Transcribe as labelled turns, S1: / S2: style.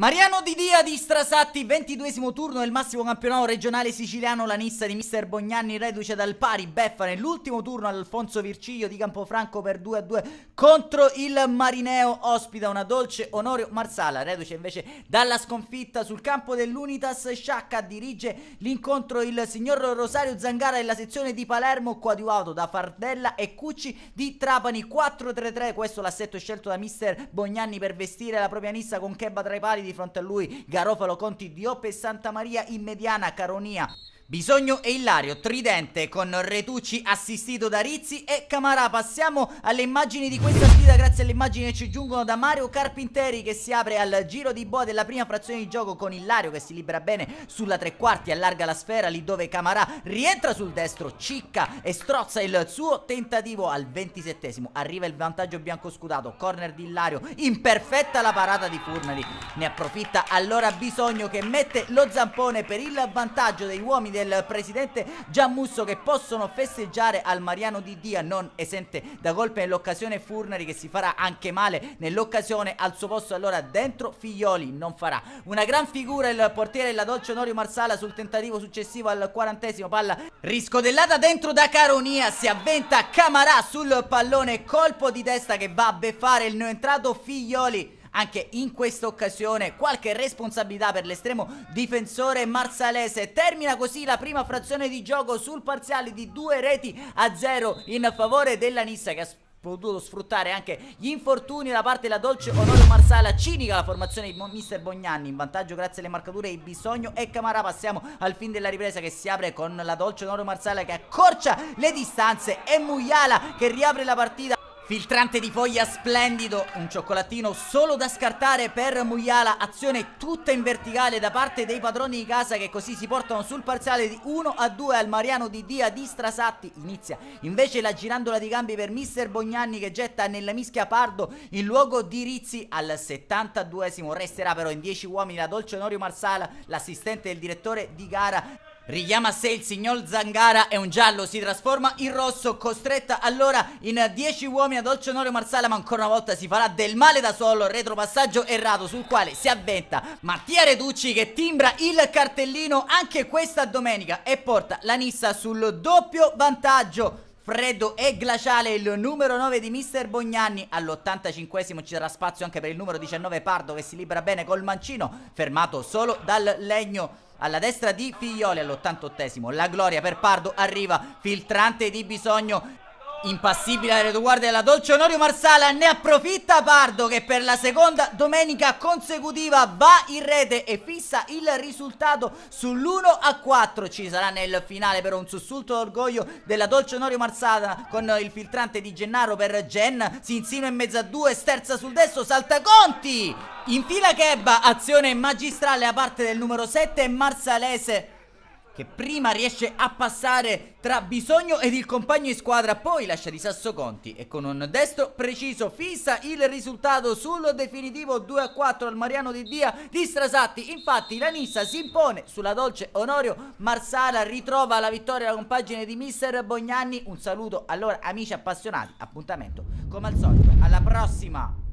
S1: Mariano Didia di Strasatti, ventiduesimo turno del massimo campionato regionale siciliano, la Nissa di Mister Bognanni reduce dal pari, beffa nell'ultimo turno Alfonso Virciglio di Campofranco per 2 a 2 contro il Marineo, ospita una dolce Onorio Marsala, reduce invece dalla sconfitta sul campo dell'Unitas Sciacca, dirige l'incontro il signor Rosario Zangara della sezione di Palermo, coadiuvato da Fardella e Cucci di Trapani, 4-3-3, questo l'assetto scelto da Mister Bognanni per vestire la propria Nissa con Chebba tra i pali di di fronte a lui Garofalo, Conti, Diop e Santa Maria in mediana, Caronia Bisogno e Illario, tridente con Retucci assistito da Rizzi e Camarà. Passiamo alle immagini di questa sfida grazie alle immagini che ci giungono da Mario Carpinteri che si apre al giro di boa della prima frazione di gioco con Illario che si libera bene sulla tre quarti, allarga la sfera lì dove Camarà rientra sul destro, cicca e strozza il suo tentativo al ventisettesimo. Arriva il vantaggio bianco scudato, corner di Illario, imperfetta la parata di Furnali. Ne approfitta allora Bisogno che mette lo zampone per il vantaggio degli uomini del presidente Giammusso che possono festeggiare al Mariano di Dia non esente da colpe nell'occasione Furnari che si farà anche male nell'occasione al suo posto allora dentro Figlioli non farà una gran figura il portiere la dolce Onorio Marsala sul tentativo successivo al quarantesimo palla riscodellata dentro da Caronia si avventa Camarà sul pallone colpo di testa che va a beffare il neoentrato Figlioli anche in questa occasione qualche responsabilità per l'estremo difensore marsalese. Termina così la prima frazione di gioco sul parziale di due reti a zero in favore della Nissa che ha potuto sfruttare anche gli infortuni da parte della Dolce Onorio Marsala cinica la formazione di mister Bognanni in vantaggio grazie alle marcature di Bisogno e Camarà passiamo al fin della ripresa che si apre con la Dolce Onorio Marsala che accorcia le distanze e Mugliala che riapre la partita Filtrante di foglia splendido, un cioccolatino solo da scartare per Mugliala, azione tutta in verticale da parte dei padroni di casa che così si portano sul parziale di 1 a 2 al Mariano di Dia di Strasatti. Inizia invece la girandola di gambi per Mister Bognanni che getta nella mischia Pardo in luogo di Rizzi al 72esimo. Resterà però in 10 uomini la Dolce Norio Marsala, l'assistente del direttore di gara Richiama a sé il signor Zangara è un giallo, si trasforma in rosso, costretta allora in 10 uomini a dolce onore Marsala, ma ancora una volta si farà del male da solo, retropassaggio errato sul quale si avventa Mattia Reducci che timbra il cartellino anche questa domenica e porta la Nissa sul doppio vantaggio freddo e glaciale il numero 9 di Mister Bognanni all'85esimo ci sarà spazio anche per il numero 19 Pardo che si libera bene col mancino fermato solo dal legno alla destra di Figlioli all'88esimo la gloria per Pardo arriva filtrante di bisogno Impassibile la retroguardia della Dolce Onorio Marsala, ne approfitta Pardo che per la seconda domenica consecutiva va in rete e fissa il risultato sull'1 a 4. Ci sarà nel finale però un sussulto d'orgoglio della Dolce Onorio Marsala con il filtrante di Gennaro per Gen, si insinua in mezzo a due, sterza sul destro, salta Conti! In fila Kebba, azione magistrale a parte del numero 7 Marsalese che prima riesce a passare tra Bisogno ed il compagno in squadra, poi lascia di Sasso Conti e con un destro preciso fissa il risultato sul definitivo 2-4 al Mariano di Dia di Strasatti. Infatti la Nissa si impone sulla dolce Onorio Marsala, ritrova la vittoria alla compagine di Mister Bognanni. Un saluto allora amici appassionati, appuntamento come al solito, alla prossima!